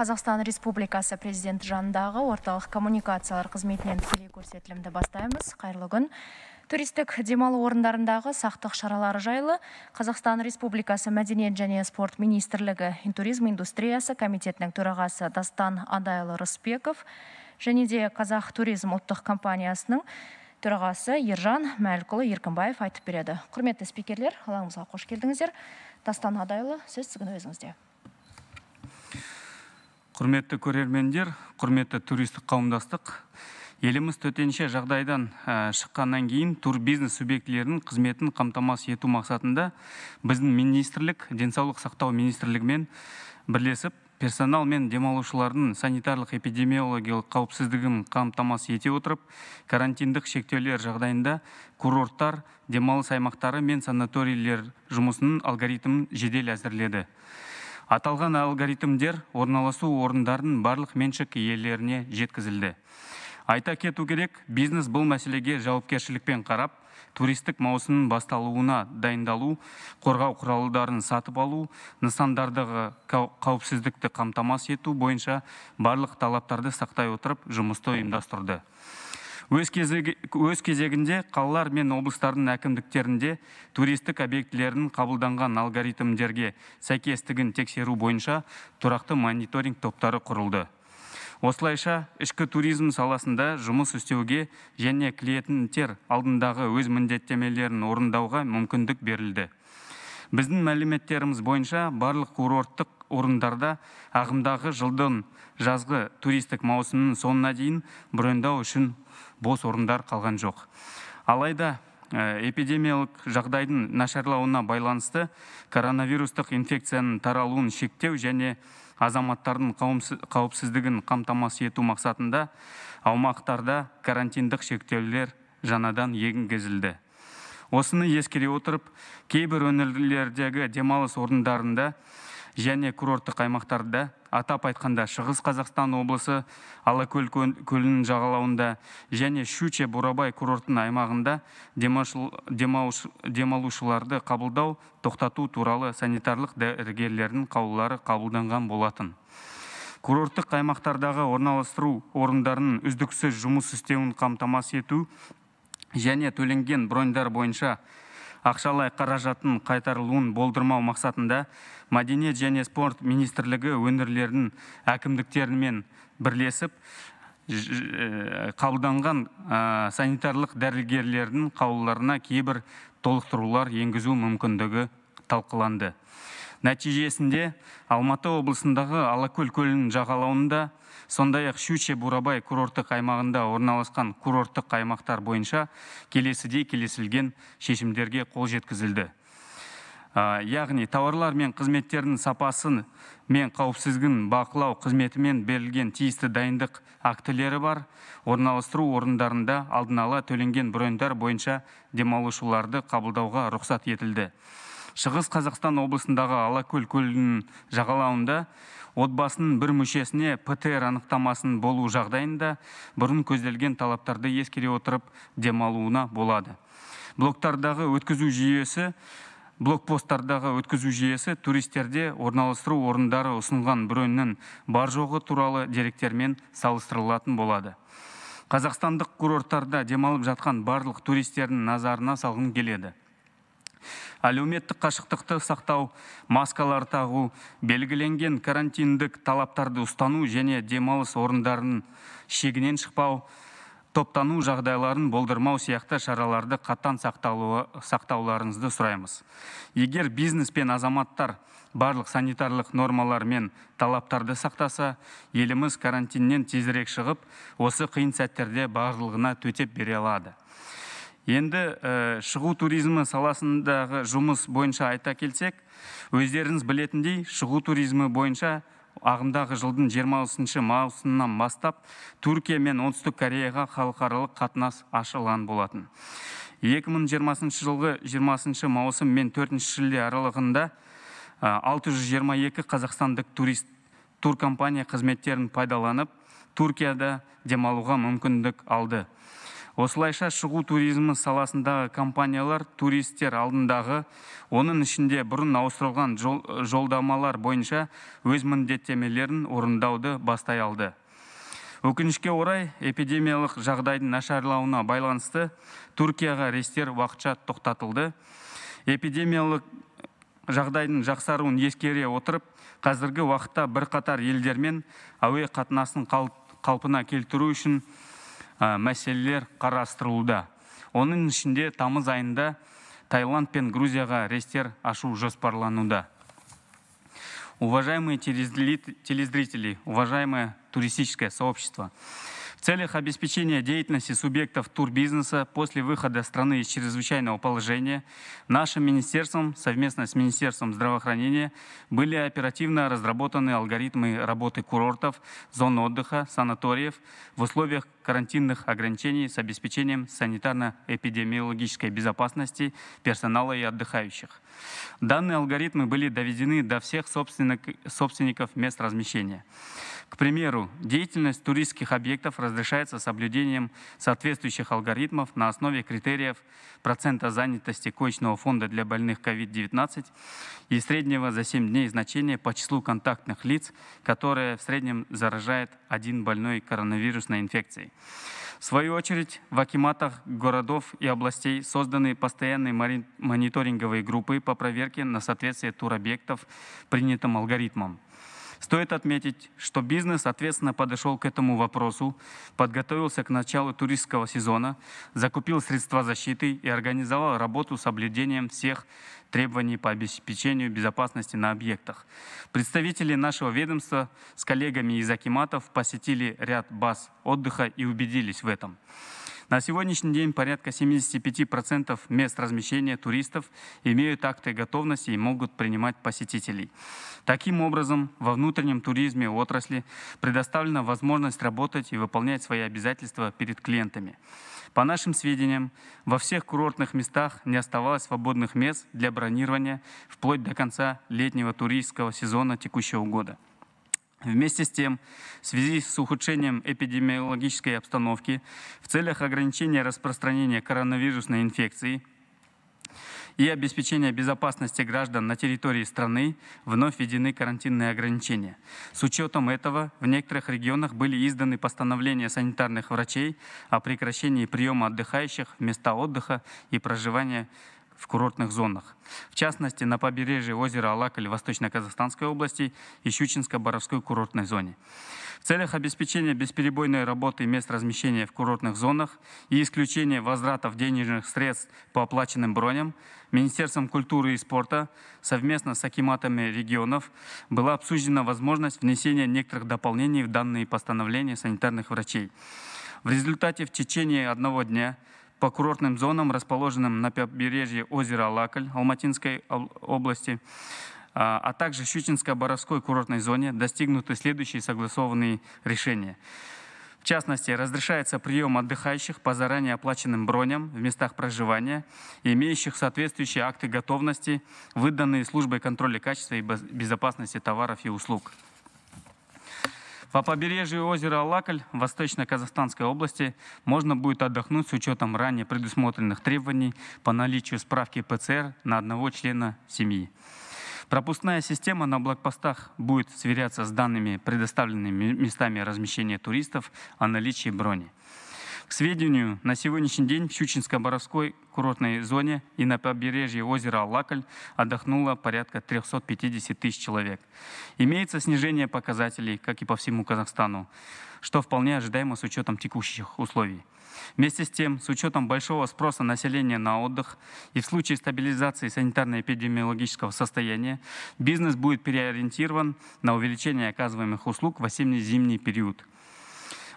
Қазақстан Республикасы президенті жанындағы орталық коммуникациялар қызметінен тікелей көрсетілімді бастаймыз. Қайырлы күн. Туристік демалу орындарындағы сақтық шаралары жайлы Қазақстан Республикасы Мәдениет және спорт министрлігі туризм индустриясы комитетінің төрағасы Дастан Адайлы Рысбеков және де Қазақ туризм ұлттық компаниясының төрағасы Ержан Мәлікұлы Еркінбаев айтып береді. Құрметті спикерлер, алаңымызға қош келдіңіздер. Дастан Адайлы, сөз сіздің өзіңізде құрметті көрермендер құрметті туристік қауымдастық еліміз төтенше жағдайдан шыққаннан кейін турбизнес субъектілерінің қызметін қамтамасыз ету мақсатында біздің министрлік денсаулық сақтау министрлігімен бірлесіп персонал мен демалушылардың санитарлық эпидемиологиялық қауіпсіздігін қамтамасыз ете отырып карантиндік шектеулер жағдайында курорттар демалыс аймақтары мен санаторийлер жұмысының алгоритмін жедел әзірледі аталған алгоритмдер орналасу орындарын барлық меншік иелеріне жеткізілді айта кету керек бизнес бұл мәселеге жауапкершілікпен қарап туристік маусымның басталуына дайындалу қорғау құралдарын сатып алу нысандардағы қауіпсіздікті қамтамасыз ету бойынша барлық талаптарды сақтай отырып жұмысты ұйымдастырды өз, кезегінде қалалар мен облыстардың әкімдіктерінде туристік объектілердің қабылданған алгоритмдерге сәйкестігін тексеру бойынша тұрақты мониторинг топтары құрылды осылайша ішкі туризм саласында жұмыс істеуге және клиенттер алдындағы өз міндеттемелерін орындауға мүмкіндік берілді біздің мәліметтеріміз бойынша барлық курорттық орындарда ағымдағы жылдың жазғы туристік маусымының соңына дейін броньдау үшін бос орындар қалған жоқ алайда эпидемиялық жағдайдың нашарлауына байланысты коронавирустық инфекцияның таралуын шектеу және азаматтардың қауіпсіздігін қамтамасыз ету мақсатында аумақтарда карантиндық шектеулер жаңадан енгізілді осыны ескере отырып кейбір өңірлердегі демалыс орындарында және курорттық аймақтарда атап айтқанда шығыс қазақстан облысы алакөл көлінің жағалауында және щучье бурабай курортының аймағында демалушыларды қабылдау тоқтату туралы санитарлық дәрігерлердің қаулылары қабылданған болатын курорттық аймақтардағы орналастыру орындарының үздіксіз жұмыс істеуін қамтамасыз ету және төленген броньдар бойынша ақшалай қаражаттың қайтарылуын болдырмау мақсатында мәдениет және спорт министрлігі өңірлердің әкімдіктерімен бірлесіп қабылданған ә, санитарлық дәрігерлердің қаулыларына кейбір толықтырулар енгізу мүмкіндігі талқыланды нәтижесінде алматы облысындағы алакөл көлінің жағалауында сондай ақ щучье бурабай курорттық аймағында орналасқан курорттық аймақтар бойынша келесідей келесілген шешімдерге қол жеткізілді ә, яғни тауарлар мен қызметтердің сапасын мен қауіпсіздігін бақылау қызметімен берілген тиісті дайындық актілері бар орналастыру орындарында алдын ала төленген броньдар бойынша демалушыларды қабылдауға рұқсат етілді шығыс қазақстан облысындағы алакөл көлінің жағалауында отбасының бір мүшесіне птр анықтамасының болу жағдайында бұрын көзделген талаптарды ескере отырып демалуына болады блоктардағы өткізу жүйесі блокпосттардағы өткізу жүйесі туристерде орналастыру орындары ұсынған броньнің бар жоғы туралы деректермен салыстырылатын болады қазақстандық курорттарда демалып жатқан барлық туристердің назарына салғым келеді әлеуметтік қашықтықты сақтау маскалар тағу белгіленген карантиндік талаптарды ұстану және демалыс орындарының шегінен шықпау топтану жағдайларын болдырмау сияқты шараларды қатан сақталуы, сақтауларыңызды сұраймыз егер бизнес пен азаматтар барлық санитарлық нормалар мен талаптарды сақтаса еліміз карантиннен тезірек шығып осы қиын сәттерде барлығына төтеп бере алады енді ә, шығу туризмі саласындағы жұмыс бойынша айта келсек өздеріңіз білетіндей шығу туризмі бойынша ағымдағы жылдың 20 маусымынан бастап түркия мен оңтүстік кореяға халықаралық қатынас ашылған болатын 2020 жылғы 20 маусым мен 4 шілде аралығында 622 э, қазақстандық турист компания қызметтерін пайдаланып түркияда демалуға мүмкіндік алды осылайша шығу туризмі саласындағы компаниялар туристер алдындағы оның ішінде бұрын ауыстырылған жол, э, жолдамалар бойынша өз міндеттемелерін орындауды бастай алды өкінішке орай эпидемиялық жағдайдың нашарлауына байланысты түркияға рейстер уақытша тоқтатылды эпидемиялық жағдайдың жақсаруын ескере отырып қазіргі уақытта бірқатар елдермен әуе қатынасын қалпына келтіру үшін А, мәселелер қарастырылуда оның ішінде тамыз айында таиланд пен грузияға рейстер ашу жоспарлануда уважаемые телезрители уважаемое туристическое сообщество в целях обеспечения деятельности субъектов турбизнеса после выхода страны из чрезвычайного положения нашим министерством совместно с Министерством здравоохранения были оперативно разработаны алгоритмы работы курортов, зон отдыха, санаториев в условиях карантинных ограничений с обеспечением санитарно-эпидемиологической безопасности персонала и отдыхающих. Данные алгоритмы были доведены до всех собственников мест размещения. К примеру, деятельность туристских объектов разрешается соблюдением соответствующих алгоритмов на основе критериев процента занятости коечного фонда для больных COVID-19 и среднего за 7 дней значения по числу контактных лиц, которое в среднем заражает один больной коронавирусной инфекцией. В свою очередь, в акиматах городов и областей созданы постоянные мониторинговые группы по проверке на соответствие туробъектов принятым алгоритмам – Стоит отметить, что бизнес ответственно подошел к этому вопросу, подготовился к началу туристского сезона, закупил средства защиты и организовал работу с соблюдением всех требований по обеспечению безопасности на объектах. Представители нашего ведомства с коллегами из Акиматов посетили ряд баз отдыха и убедились в этом. На сегодняшний день порядка 75% мест размещения туристов имеют акты готовности и могут принимать посетителей. Таким образом, во внутреннем туризме отрасли предоставлена возможность работать и выполнять свои обязательства перед клиентами. По нашим сведениям, во всех курортных местах не оставалось свободных мест для бронирования вплоть до конца летнего туристского сезона текущего года. Вместе с тем, в связи с ухудшением эпидемиологической обстановки, в целях ограничения распространения коронавирусной инфекции и обеспечения безопасности граждан на территории страны вновь введены карантинные ограничения. С учетом этого в некоторых регионах были изданы постановления санитарных врачей о прекращении приема отдыхающих в места отдыха и проживания в курортных зонах. В частности, на побережье озера Алакаль Восточно-Казахстанской области и Щучинско-Боровской курортной зоне. В целях обеспечения бесперебойной работы мест размещения в курортных зонах и исключения возвратов денежных средств по оплаченным броням, Министерством культуры и спорта совместно с акиматами регионов была обсуждена возможность внесения некоторых дополнений в данные постановления санитарных врачей. В результате в течение одного дня – по курортным зонам, расположенным на побережье озера Лакаль Алматинской области, а, а также Щучинско-Боровской курортной зоне достигнуты следующие согласованные решения. В частности, разрешается прием отдыхающих по заранее оплаченным броням в местах проживания, имеющих соответствующие акты готовности, выданные службой контроля качества и безопасности товаров и услуг. По побережью озера Алакаль в Восточно-Казахстанской области можно будет отдохнуть с учетом ранее предусмотренных требований по наличию справки ПЦР на одного члена семьи. Пропускная система на блокпостах будет сверяться с данными, предоставленными местами размещения туристов о наличии брони. К сведению, на сегодняшний день в Щучинско-Боровской курортной зоне и на побережье озера Алакаль отдохнуло порядка 350 тысяч человек. Имеется снижение показателей, как и по всему Казахстану, что вполне ожидаемо с учетом текущих условий. Вместе с тем, с учетом большого спроса населения на отдых и в случае стабилизации санитарно-эпидемиологического состояния, бизнес будет переориентирован на увеличение оказываемых услуг в осенне-зимний период –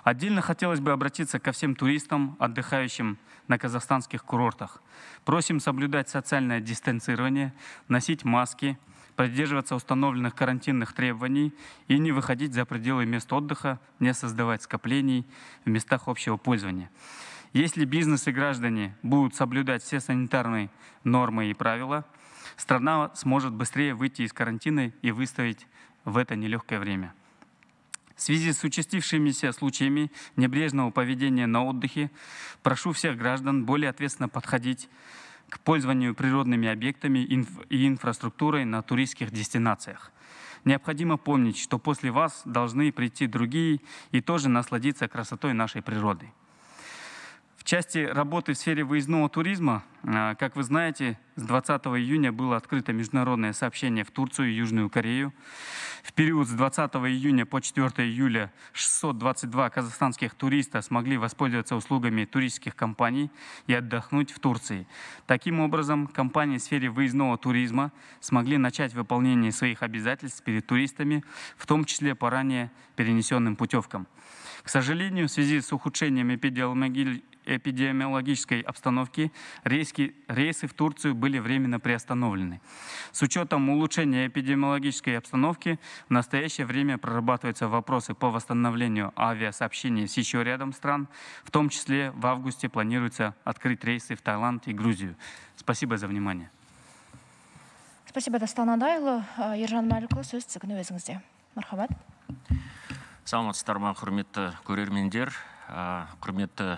Отдельно хотелось бы обратиться ко всем туристам, отдыхающим на казахстанских курортах. Просим соблюдать социальное дистанцирование, носить маски, придерживаться установленных карантинных требований и не выходить за пределы мест отдыха, не создавать скоплений в местах общего пользования. Если бизнес и граждане будут соблюдать все санитарные нормы и правила, страна сможет быстрее выйти из карантина и выставить в это нелегкое время. В связи с участившимися случаями небрежного поведения на отдыхе, прошу всех граждан более ответственно подходить к пользованию природными объектами и инфраструктурой на туристских дестинациях. Необходимо помнить, что после вас должны прийти другие и тоже насладиться красотой нашей природы. В части работы в сфере выездного туризма, э, как вы знаете, с 20 июня было открыто международное сообщение в Турцию и Южную Корею. В период с 20 июня по 4 июля 622 казахстанских туриста смогли воспользоваться услугами туристических компаний и отдохнуть в Турции. Таким образом, компании в сфере выездного туризма смогли начать выполнение своих обязательств перед туристами, в том числе по ранее перенесенным путевкам. К сожалению, в связи с ухудшением эпидемиологической обстановки рейски, рейсы в Турцию были временно приостановлены. С учетом улучшения эпидемиологической обстановки в настоящее время прорабатываются вопросы по восстановлению авиасообщения с еще рядом стран, в том числе в августе планируется открыть рейсы в Таиланд и Грузию. Спасибо за внимание. Спасибо, Дастан Адайлы. Э, Ержан Мәлікұлы, сөз тізгіні өзіңізде. Мархабат саламатсыздар ма құрметті көрермендер ә, а, құрметті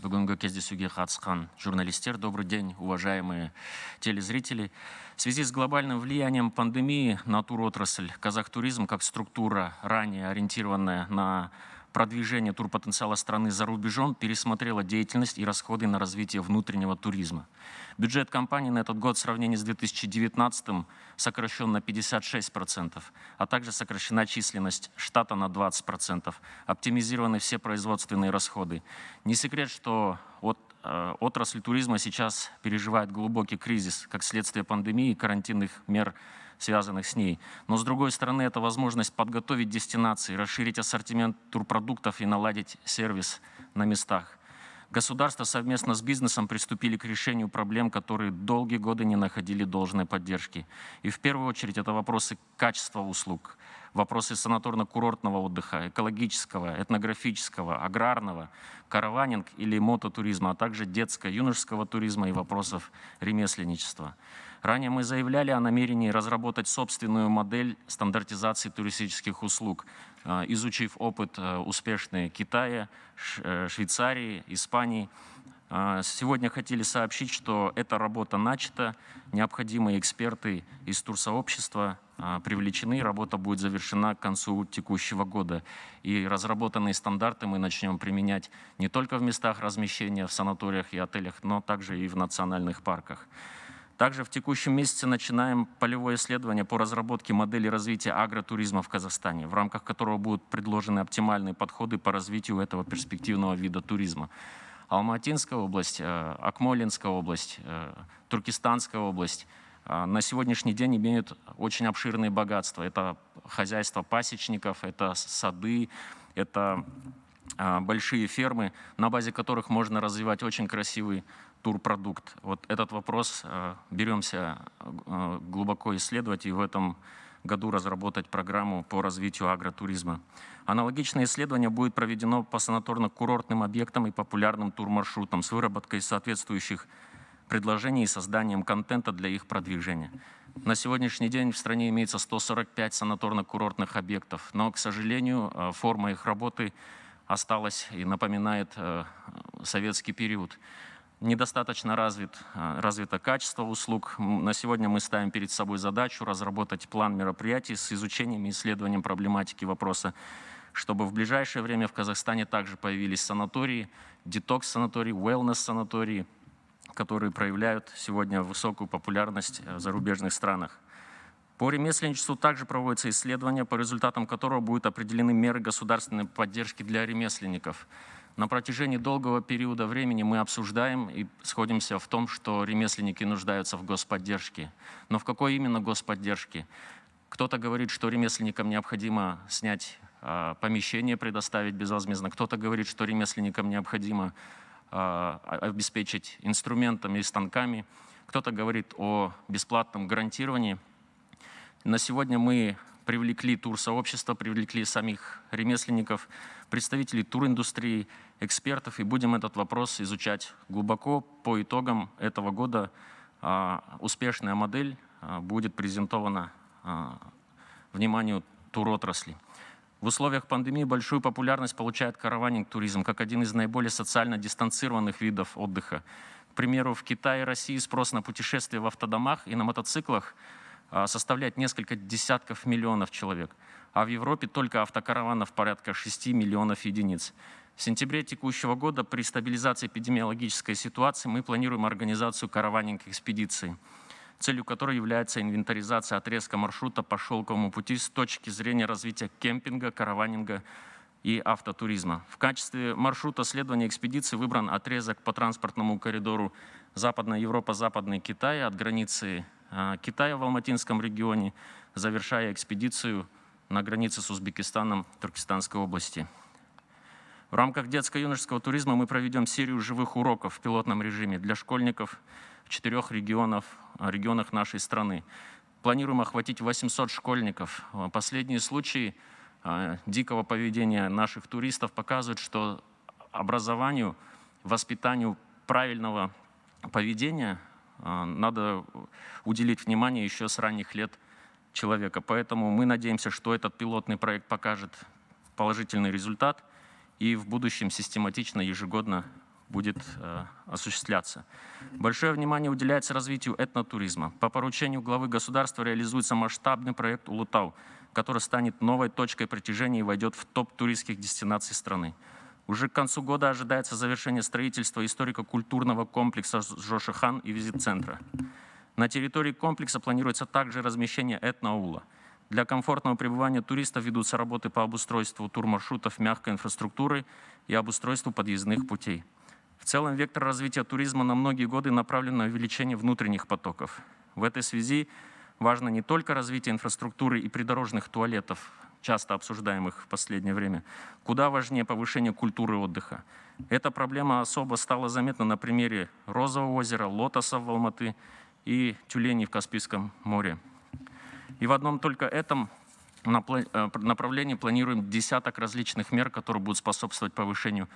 бүгінгі кездесуге қатысқан журналистер добрый день уважаемые телезрители в связи с глобальным влиянием пандемии на туротрасль казахтуризм как структура ранее ориентированная на продвижения турпотенциала страны за рубежом пересмотрела деятельность и расходы на развитие внутреннего туризма. Бюджет компании на этот год в сравнении с 2019 сокращен на 56%, а также сокращена численность штата на 20%, оптимизированы все производственные расходы. Не секрет, что от э, отрасль туризма сейчас переживает глубокий кризис как следствие пандемии и карантинных мер – связанных с ней. Но, с другой стороны, это возможность подготовить дестинации, расширить ассортимент турпродуктов и наладить сервис на местах. Государство совместно с бизнесом приступили к решению проблем, которые долгие годы не находили должной поддержки. И в первую очередь это вопросы качества услуг – вопросы санаторно-курортного отдыха, экологического, этнографического, аграрного, караванинг или мототуризма, а также детско-юношеского туризма и вопросов ремесленничества. Ранее мы заявляли о намерении разработать собственную модель стандартизации туристических услуг, э, изучив опыт э, успешный Китая, э, Швейцарии, Испании – а, сегодня хотели сообщить, что эта работа начата, необходимые эксперты из турсообщества а, привлечены, работа будет завершена к концу текущего года. И разработанные стандарты мы начнем применять не только в местах размещения, в санаториях и отелях, но также и в национальных парках. Также в текущем месяце начинаем полевое исследование по разработке модели развития агротуризма в Казахстане, в рамках которого будут предложены оптимальные подходы по развитию этого перспективного вида туризма. Алматинская область, э, Акмолинская область, э, Туркестанская область э, на сегодняшний день имеют очень обширные богатства. Это хозяйство пасечников, это сады, это большие фермы, на базе которых можно развивать очень красивый турпродукт. Вот этот вопрос беремся глубоко исследовать, и в этом году разработать программу по развитию агротуризма. Аналогичное исследование будет проведено по санаторно-курортным объектам и популярным турмаршрутам с выработкой соответствующих предложений и созданием контента для их продвижения. На сегодняшний день в стране имеется 145 санаторно-курортных объектов, но, к сожалению, э, форма их работы осталась и напоминает э, советский период недостаточно развит, а, развито качество услуг. На сегодня мы ставим перед собой задачу разработать план мероприятий с изучением и исследованием проблематики вопроса, чтобы в ближайшее время в Казахстане также появились санатории, детокс-санатории, wellness-санатории, которые проявляют сегодня высокую популярность э, в зарубежных странах. По ремесленничеству также проводятся исследования, по результатам которого будут определены меры государственной поддержки для ремесленников – на протяжении долгого периода времени мы обсуждаем и сходимся в том, что ремесленники нуждаются в господдержке. Но в какой именно господдержке? Кто-то говорит, что ремесленникам необходимо снять э, помещение, предоставить безвозмездно. Кто-то говорит, что ремесленникам необходимо э, обеспечить инструментами и станками. Кто-то говорит о бесплатном гарантировании. На сегодня мы привлекли турсообщество, привлекли самих ремесленников представителей туриндустрии, экспертов, и будем этот вопрос изучать глубоко. По итогам этого года а, успешная модель а, будет презентована а, вниманию туротрасли. В условиях пандемии большую популярность получает караванинг-туризм как один из наиболее социально дистанцированных видов отдыха. К примеру, в Китае и России спрос на путешествия в автодомах и на мотоциклах – а, составляет несколько десятков миллионов человек, а в Европе только автокараванов порядка 6 миллионов единиц. В сентябре текущего года при стабилизации эпидемиологической ситуации мы планируем организацию караванинг экспедиции, целью которой является инвентаризация отрезка маршрута по шелковому пути с точки зрения развития кемпинга, караванинга и автотуризма. В качестве маршрута следования экспедиции выбран отрезок по транспортному коридору Западная Европа, Западный Китай а от границы Э, Китая в Алматинском регионе, завершая экспедицию на границе с Узбекистаном Туркестанской области. В рамках детско-юношеского туризма мы проведем серию живых уроков в пилотном режиме для школьников в четырех регионов, э, регионах нашей страны. Планируем охватить 800 школьников. Э, последние случаи дикого поведения наших туристов показывают, что образованию, воспитанию правильного поведения – а, надо уделить внимание еще с ранних лет человека. Поэтому мы надеемся, что этот пилотный проект покажет положительный результат и в будущем систематично, ежегодно будет э, осуществляться. Большое внимание уделяется развитию этнотуризма. По поручению главы государства реализуется масштабный проект «Улутау», который станет новой точкой притяжения и войдет в топ туристских дестинаций страны. Уже к концу года ожидается завершение строительства историко-культурного комплекса Жошихан и визит-центра. На территории комплекса планируется также размещение этноула. Для комфортного пребывания туристов ведутся работы по обустройству турмаршрутов мягкой инфраструктуры и обустройству подъездных путей. В целом вектор развития туризма на многие годы направлен на увеличение внутренних потоков. В этой связи важно не только развитие инфраструктуры и придорожных туалетов, часто обсуждаемых в последнее время, куда важнее повышение культуры отдыха. Эта проблема особо стала заметна на примере Розового озера, Лотоса в Алматы и тюленей в Каспийском море. И в одном только этом э, направлении планируем десяток различных мер, которые будут способствовать повышению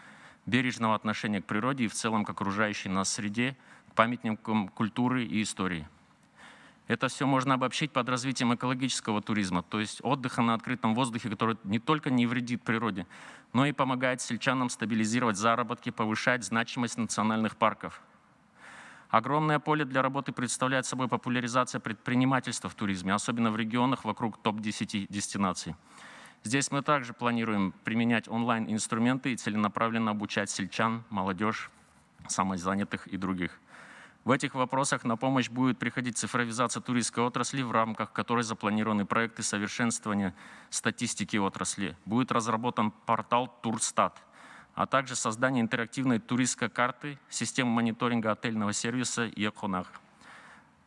бережного отношения к природе и в целом к окружающей нас среде, памятникам культуры и истории. Это все можно обобщить под развитием экологического туризма, то есть отдыха на открытом воздухе, который не только не вредит природе, но и помогает сельчанам стабилизировать заработки, повышать значимость национальных парков. Огромное поле для работы представляет собой популяризация предпринимательства в туризме, особенно в регионах вокруг топ-10 дестинаций. Здесь мы также планируем применять онлайн-инструменты и целенаправленно обучать сельчан, молодежь, самозанятых и других. В этих вопросах на помощь будет приходить цифровизация туристской отрасли, в рамках которой запланированы проекты совершенствования статистики отрасли. Будет разработан портал Турстат, а также создание интерактивной туристской карты, системы мониторинга отельного сервиса Еконах.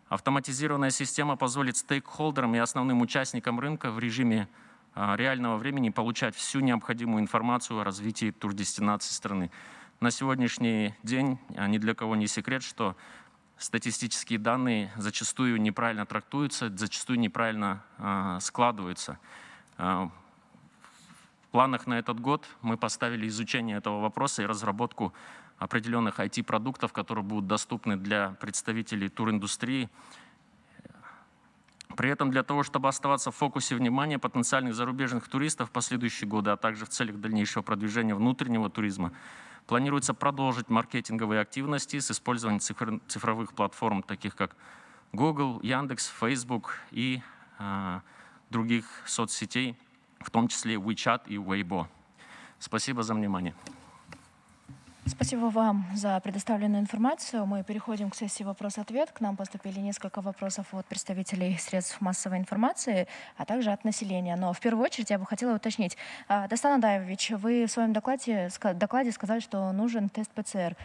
Автоматизированная система позволит стейкхолдерам и основным участникам рынка в режиме а, реального времени получать всю необходимую информацию о развитии тур-дестинации страны. На сегодняшний день а, ни для кого не секрет, что статистические данные зачастую неправильно трактуются, зачастую неправильно а, складываются. А, в планах на этот год мы поставили изучение этого вопроса и разработку определенных IT-продуктов, которые будут доступны для представителей туриндустрии. При этом для того, чтобы оставаться в фокусе внимания потенциальных зарубежных туристов в последующие годы, а также в целях дальнейшего продвижения внутреннего туризма, Планируется продолжить маркетинговые активности с использованием цифровых платформ, таких как Google, Яндекс, Facebook и э, других соцсетей, в том числе WeChat и Weibo. Спасибо за внимание. Спасибо вам за предоставленную информацию. Мы переходим к сессии вопрос-ответ. К нам поступили несколько вопросов от представителей средств массовой информации, а также от населения. Но в первую очередь я бы хотела уточнить. А, Дастан Адаевич, вы в своем докладе, докладе сказали, что нужен тест ПЦР.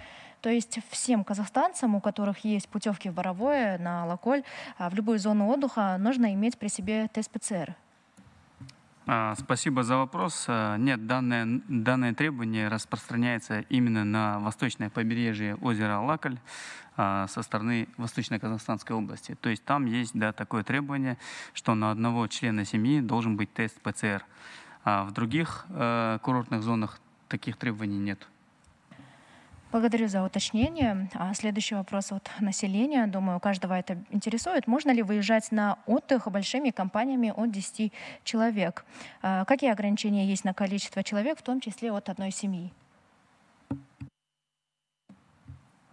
То есть всем казахстанцам, у которых есть путевки в Боровое, на Лаколь, а, в любую зону отдыха, нужно иметь при себе тест ПЦР. А, спасибо за вопрос. Э, нет, данное, данное требование распространяется именно на восточное побережье озера Алакаль а, со стороны Восточно-Казахстанской области. То есть там есть да, такое требование, что на одного члена семьи должен быть тест ПЦР. А в других э, курортных зонах таких требований нет. Благодарю за уточнение. А следующий вопрос от населения. Думаю, каждого это интересует. Можно ли выезжать на отдых большими компаниями от 10 человек? А какие ограничения есть на количество человек, в том числе от одной семьи?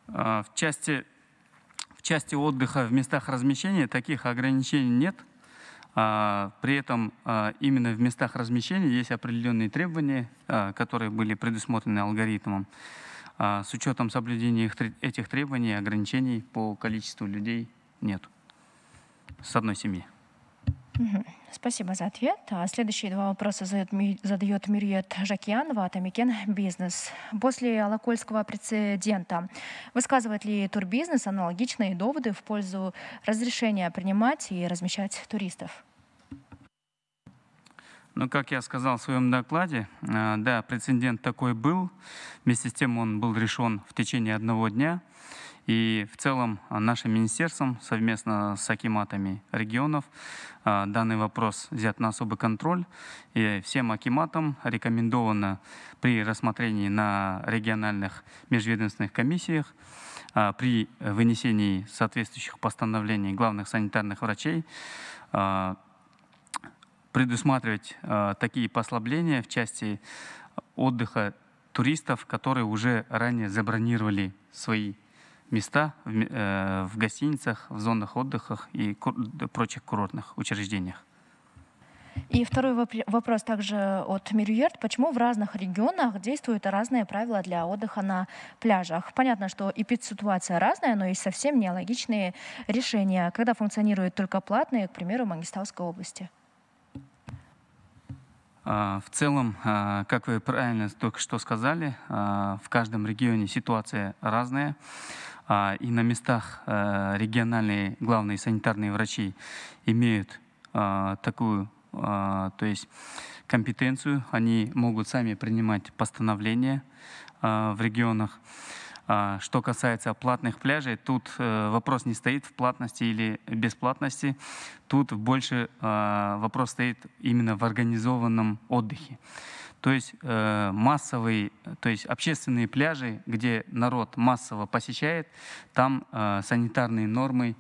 А, в части, в части отдыха в местах размещения таких ограничений нет. При этом именно в местах размещения есть определенные требования, которые были предусмотрены алгоритмом. А с учетом соблюдения этих требований ограничений по количеству людей нет с одной семьи. Спасибо за ответ. А следующие два вопроса задает, задает Мирьет Жакиянова, Атамикен Бизнес. После Алакольского прецедента высказывает ли турбизнес аналогичные доводы в пользу разрешения принимать и размещать туристов? Но, как я сказал в своем докладе, э, да, прецедент такой был. Вместе с тем он был решен в течение одного дня. И в целом э, нашим министерством совместно с акиматами регионов э, данный вопрос взят на особый контроль. И всем акиматам рекомендовано при рассмотрении на региональных межведомственных комиссиях при вынесении соответствующих постановлений главных санитарных врачей предусматривать э, такие послабления в части отдыха туристов, которые уже ранее забронировали свои места в, э, в гостиницах, в зонах отдыха и кур прочих курортных учреждениях. И второй вопрос также от Мирюерт. Почему в разных регионах действуют разные правила для отдыха на пляжах? Понятно, что и ситуация разная, но есть совсем нелогичные решения, когда функционируют только платные, к примеру, Мангистауской области. А, в целом, а, как вы правильно только что сказали, а, в каждом регионе ситуация разная. И на местах региональные главные санитарные врачи имеют такую то есть компетенцию, они могут сами принимать постановления в регионах. А, что касается платных пляжей, тут э, вопрос не стоит в платности или бесплатности. Тут больше а, вопрос стоит именно в организованном отдыхе. То есть э, массовые, то есть общественные пляжи, где народ массово посещает, там э, санитарные нормы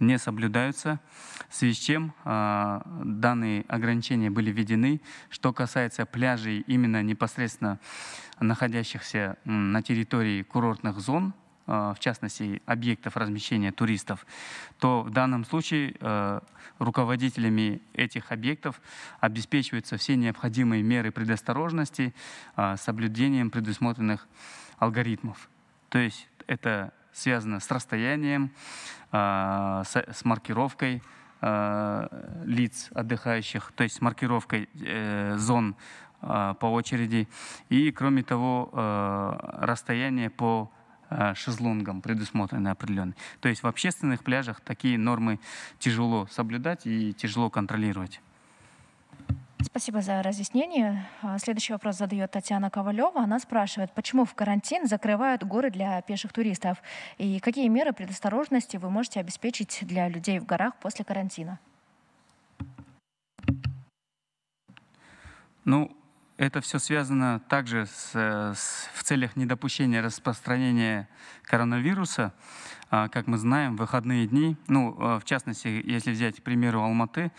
не соблюдаются, в связи с чем а, данные ограничения были введены. Что касается пляжей, именно непосредственно находящихся на территории курортных зон, а, в частности, объектов размещения туристов, то в данном случае а, руководителями этих объектов обеспечиваются все необходимые меры предосторожности с соблюдением предусмотренных алгоритмов. То есть это связано с расстоянием, а, с маркировкой а, лиц отдыхающих, то есть с маркировкой э, зон а, по очереди. И, кроме того, расстояние по шезлонгам предусмотрены определенные. То есть в общественных пляжах такие нормы тяжело соблюдать и тяжело контролировать. Спасибо за разъяснение. А, следующий вопрос задает Татьяна Ковалева. Она спрашивает, почему в карантин закрывают горы для пеших туристов? И какие меры предосторожности вы можете обеспечить для людей в горах после карантина? Ну, это все связано также с, э, с, в целях недопущения распространения коронавируса. А, как мы знаем, выходные дни, ну, а, в частности, если взять, к примеру, Алматы,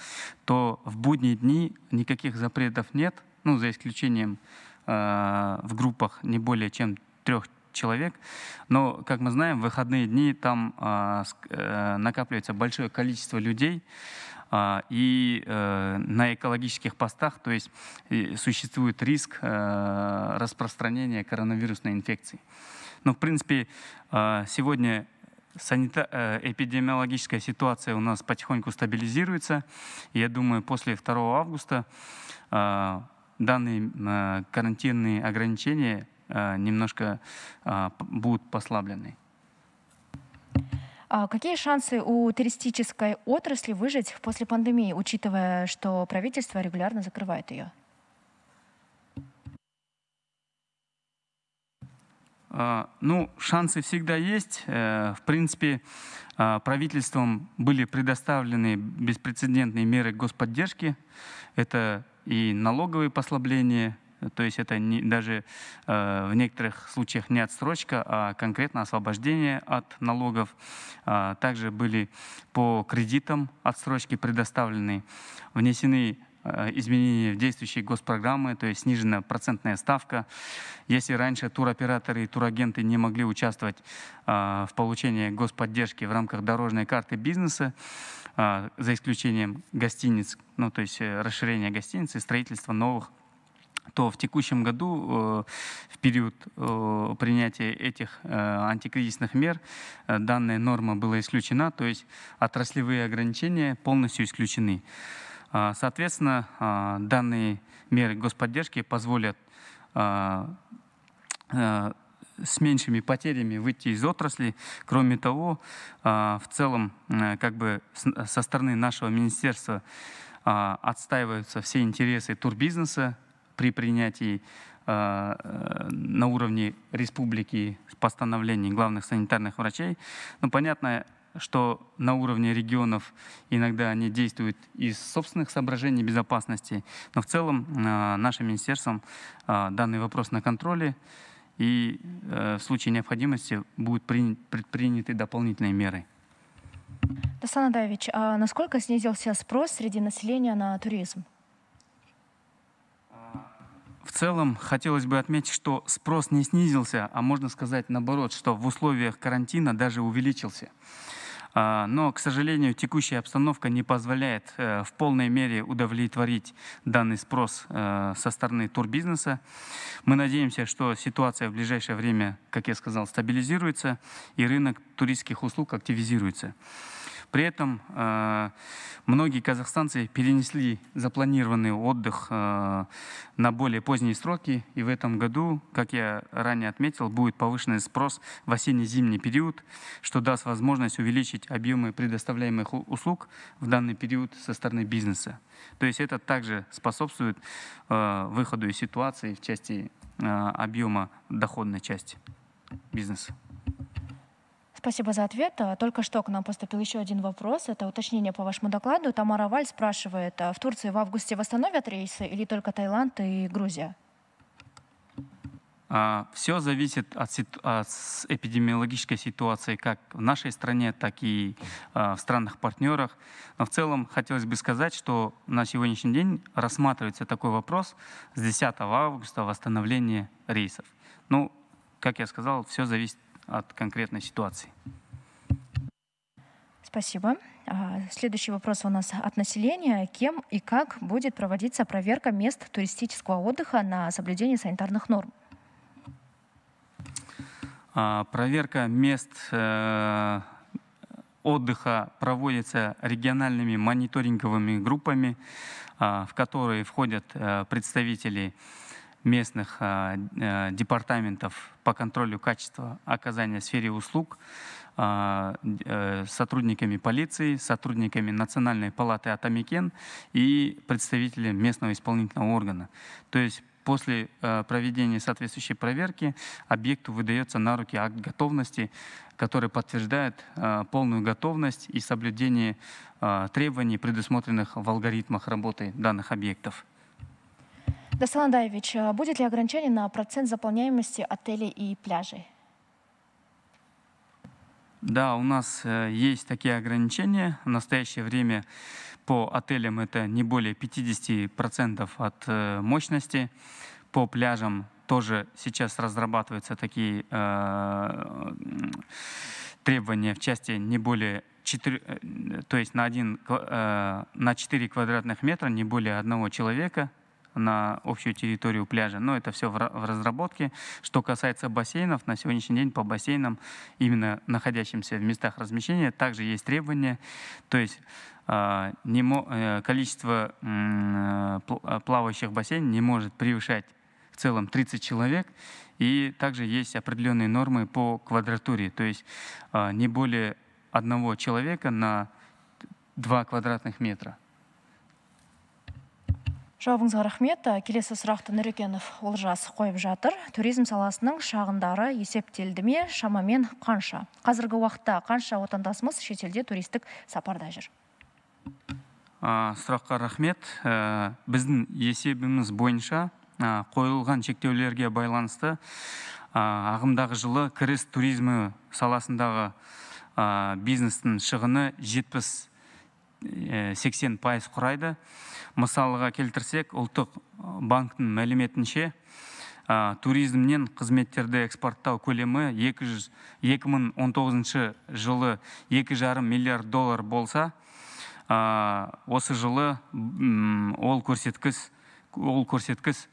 то в будние дни никаких запретов нет, ну, за исключением а, в группах не более чем трех человек. Но, как мы знаем, в выходные дни там э, накапливается большое количество людей, и э, на экологических постах, то есть существует риск э, распространения коронавирусной инфекции. Но, в принципе, сегодня санита- э, эпидемиологическая ситуация у нас потихоньку стабилизируется. Я думаю, после 2 августа э, данные э, карантинные ограничения немножко будут послаблены. А какие шансы у туристической отрасли выжить после пандемии, учитывая, что правительство регулярно закрывает ее? А, ну, шансы всегда есть. Э, в принципе, а, правительством были предоставлены беспрецедентные меры господдержки. Это и налоговые послабления, то есть это не, даже э, в некоторых случаях не отсрочка, а конкретно освобождение от налогов. А, также были по кредитам отсрочки предоставлены, внесены Э, изменения в действующей госпрограммы, то есть снижена процентная ставка. Если раньше туроператоры и турагенты не могли участвовать э, в получении господдержки в рамках дорожной карты бизнеса, э, за исключением гостиниц, ну то есть расширения гостиниц и строительства новых то в текущем году, в период принятия этих антикризисных мер, данная норма была исключена, то есть отраслевые ограничения полностью исключены. А, соответственно, а, данные меры господдержки позволят а, с меньшими потерями выйти из отрасли. Кроме того, в целом, как бы со стороны нашего министерства отстаиваются все интересы турбизнеса при принятии э, на уровне республики постановлений главных санитарных врачей. Ну, понятно, что на уровне регионов иногда они действуют из собственных соображений безопасности, но в целом э, нашим министерством э, данный вопрос на контроле, и э, в случае необходимости будут предприняты дополнительные меры. Дасан Адавич, а насколько снизился спрос среди населения на туризм? В целом, хотелось бы отметить, что спрос не снизился, а можно сказать наоборот, что в условиях карантина даже увеличился. А, но, к сожалению, текущая обстановка не позволяет э, в полной мере удовлетворить данный спрос э, со стороны турбизнеса. Мы надеемся, что ситуация в ближайшее время, как я сказал, стабилизируется, и рынок туристских услуг активизируется. При этом э, многие казахстанцы перенесли запланированный отдых э, на более поздние сроки, и в этом году, как я ранее отметил, будет повышенный спрос в осенне-зимний период, что даст возможность увеличить объемы предоставляемых услуг в данный период со стороны бизнеса. То есть это также способствует э, выходу из ситуации в части объема доходной части бизнеса спасибо за ответ. А, только что к нам поступил еще один вопрос. Это уточнение по вашему докладу. Тамара Валь спрашивает, а в Турции в августе восстановят рейсы или только Таиланд и Грузия? А, все зависит от, от эпидемиологической ситуации как в нашей стране, так и в странах-партнерах. Но в целом хотелось бы сказать, что на сегодняшний день рассматривается такой вопрос с 10 августа восстановления рейсов. Ну, как я сказал, все зависит от конкретной ситуации. Спасибо. А, следующий вопрос у нас от населения. Кем и как будет проводиться проверка мест туристического отдыха на соблюдение санитарных норм? А, проверка мест э, отдыха проводится региональными мониторинговыми группами, а, в которые входят э, представители местных а, а, департаментов по контролю качества оказания в сфере услуг, а, э, сотрудниками полиции, сотрудниками Национальной палаты Атамикен и представителями местного исполнительного органа. То есть после э, проведения соответствующей проверки объекту выдается на руки акт готовности, который подтверждает э, полную готовность и соблюдение требований, предусмотренных в алгоритмах работы данных объектов. Дасаландаевич, а будет ли ограничение на процент заполняемости отелей и пляжей? Да, у нас э, есть такие ограничения. В настоящее время по отелям это не более 50% от э, мощности. По пляжам тоже сейчас разрабатываются такие э, требования в части не более 4, то есть на, 1, на 4 квадратных метра не более одного человека на общую территорию пляжа. Но это все в разработке. Что касается бассейнов, на сегодняшний день по бассейнам, именно находящимся в местах размещения, также есть требования. То есть а, э, количество а, плавающих бассейнов не может превышать в целом 30 человек. И также есть определенные нормы по квадратуре, то есть а, не более одного человека на 2 квадратных метра. жауабыңызға рахмет ә, келесі сұрақты нұрекенов олжас қойып жатыр туризм саласының шағындары есептелді ме шамамен қанша қазіргі уақытта қанша отандасымыз шетелде туристік сапарда жүр сұраққа рахмет ә, біздің есебіміз бойынша қойылған шектеулерге байланысты ағымдағы жылы кіріс туризмі саласындағы бизнестің шығыны 70 80% пайыз құрайды Мысалыға келтірсек ұлттық банктің мәліметінше ә, туризмнен қызметтерді экспорттау көлемі 2019 жылы 2,5 миллиард доллар болса осы жылы ол көрсеткіш ол көрсеткіш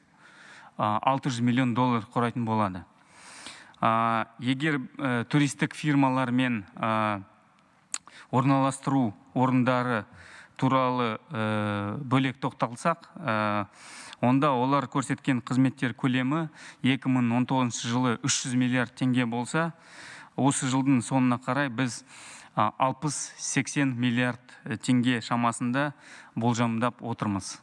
600 миллион доллар құрайтын болады егер туристік фирмалар мен орналастыру орындары туралы ә, бөлек тоқталсақ ә, э, онда олар көрсеткен қызметтер көлемі 2019 жылы 300 миллиард теңге болса осы жылдың соңына қарай біз 60-80 миллиард э, теңге шамасында болжамдап отырмыз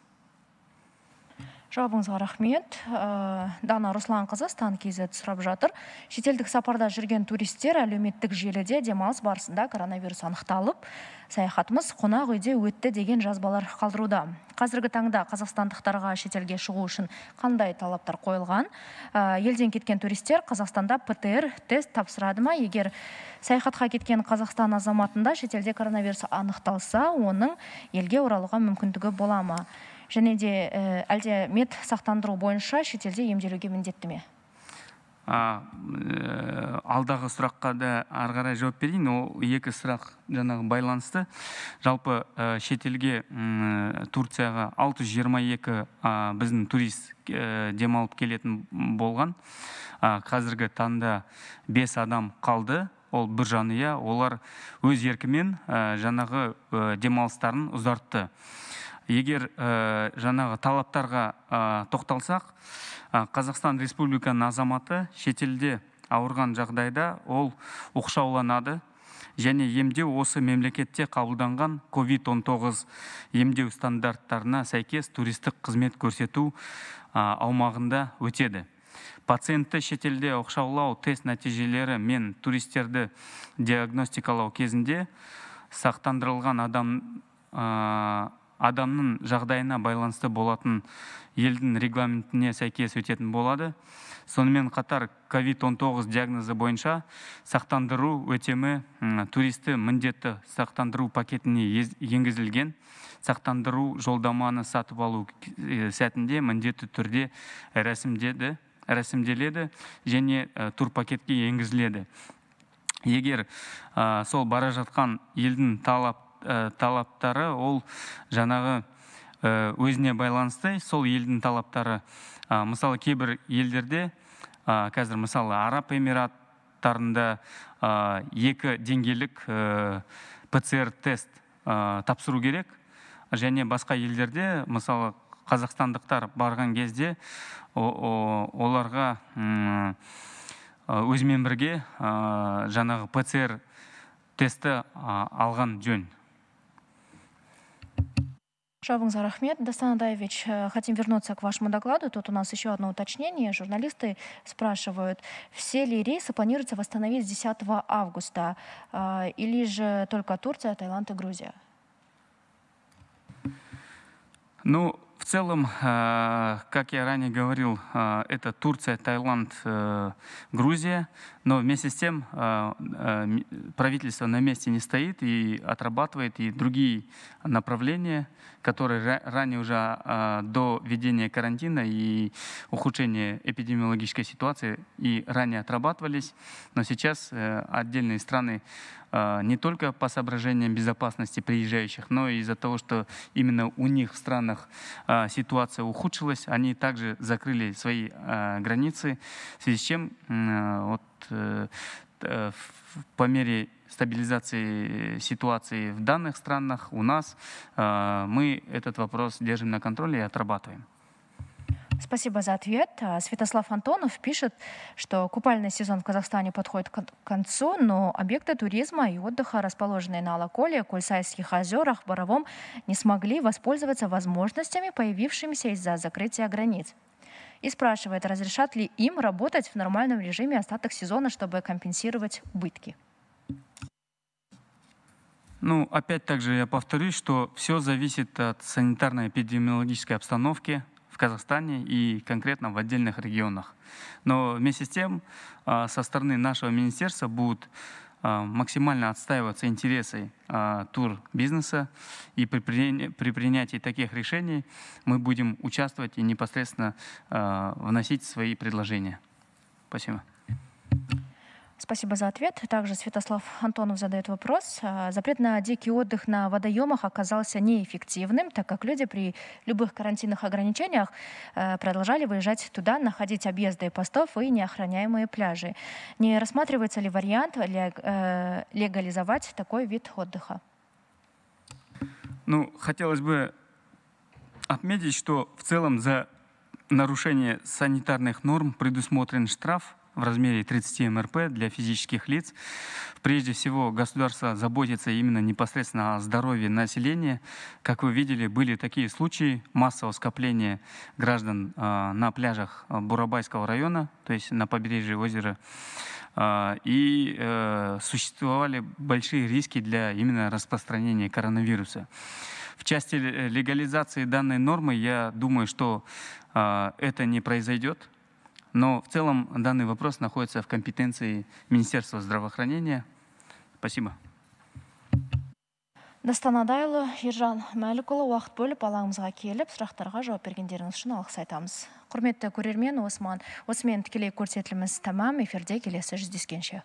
жауабыңызға рахмет э, дана русланқызы стан kz сұрап жатыр шетелдік сапарда жүрген туристер әлеуметтік желіде демалыс барысында коронавирус анықталып саяхатымыз қонақ үйде өтті деген жазбалар қалдыруда қазіргі таңда қазақстандықтарға шетелге шығу үшін қандай талаптар қойылған э, елден кеткен туристер қазақстанда птр тест тапсырады ма егер саяхатқа кеткен қазақстан азаматында шетелде коронавирус анықталса оның елге оралуға мүмкіндігі бола ма және де э, әлде мед сақтандыру бойынша шетелде емделуге міндетті ме э, алдағы сұраққа да ары қарай жауап берейін ол екі сұрақ жаңағы байланысты жалпы э, шетелге турцияға 622 ә, біздің турист демалып келетін болған қазіргі таңда бес адам қалды ол бір жанұя олар өз еркімен жаңағы демалыстарын ұзартты егер ә, жаңағы талаптарға ә, тоқталсақ ә, қазақстан республиканың азаматы шетелде ауырған жағдайда ол оқшауланады және емдеу осы мемлекетте қабылданған covid 19 емдеу стандарттарына сәйкес туристік қызмет көрсету аумағында өтеді пациентті шетелде оқшаулау тест нәтижелері мен туристерді диагностикалау кезінде сақтандырылған адам адамның жағдайына байланысты болатын елдің регламентіне сәйкес өтетін болады сонымен қатар covid 19 диагнозы бойынша сақтандыру өтемі туристі міндетті сақтандыру пакетіне енгізілген сақтандыру жолдаманы сатып алу сәтінде міндетті түрде рәсімдеді рәсімделеді және турпакетке тур пакетке енгізіледі егер сол бара жатқан елдің талап Э, талаптары ол жаңағы э, өзіне байланысты сол елдің талаптары ә, мысалы кейбір елдерде ә, қазір мысалы араб эмираттарында ә, екі деңгейлік э, пцр тест тапсыру керек және басқа елдерде мысалы қазақстандықтар барған кезде оларға өзімен бірге жаңағы пцр тесті алған жөн Шавыңызға рахмет. Дастан Адаевич, э, хотим вернуться к вашему докладу. Тут у нас еще одно уточнение. Журналисты спрашивают, все ли рейсы планируется восстановить с 10 августа, э, или же только Турция, Таиланд и Грузия? Ну, в целом, э, как я ранее говорил, это Турция, Таиланд, Грузия. Но вместе с тем а, а, правительство на месте не стоит и отрабатывает и другие направления, которые ранее уже а, до введения карантина и ухудшения эпидемиологической ситуации и ранее отрабатывались. Но сейчас э, отдельные страны не только по соображениям безопасности приезжающих, но и из-за того, что именно у них в странах ситуация ухудшилась, они также закрыли свои границы, в связи с чем вот Э, э, по мере стабилизации ситуации в данных странах у нас э, мы этот вопрос держим на контроле и отрабатываем. Спасибо за ответ. А, Святослав Антонов пишет, что купальный сезон в Казахстане подходит к концу, но объекты туризма и отдыха, расположенные на Алаколе, Кульсайских озерах, Боровом, не смогли воспользоваться возможностями, появившимися из-за закрытия границ и спрашивает, разрешат ли им работать в нормальном режиме остаток сезона, чтобы компенсировать убытки. Ну, опять также я повторюсь, что все зависит от санитарно-эпидемиологической обстановки в Казахстане и конкретно в отдельных регионах. Но вместе с тем а, со стороны нашего министерства будут а, максимально отстаиваться интересы а, турбизнеса, и при, при принятии таких решений мы будем участвовать и непосредственно а, вносить свои предложения. Спасибо. Спасибо за ответ. Также Святослав Антонов задает вопрос. А, запрет на дикий отдых на водоемах оказался неэффективным, так как люди при любых карантинных ограничениях а, продолжали выезжать туда, находить объезды постов и неохраняемые пляжи. Не рассматривается ли вариант а, легализовать такой вид отдыха? Ну, хотелось бы отметить, что в целом за нарушение санитарных норм предусмотрен штраф – в размере 30 МРП для физических лиц. Прежде всего, государство заботится именно непосредственно о здоровье населения. Как вы видели, были такие случаи массового скопления граждан а, на пляжах а, Бурабайского района, то есть на побережье озера. А, и э, существовали большие риски для именно распространения коронавируса. В части легализации данной нормы я думаю, что это не произойдет, Но в целом данный вопрос находится в компетенции Министерства здравоохранения. Спасибо. Настанадайлы Ержан Мәлікұлы уақыт бөліп алаңымызға келіп, сұрақтарға жауап бергендеріңіз үшін алғыс айтамыз. Құрметті көрермен осымен тікелей көрсетіліміз тамам эфирде келесі жүздескенше.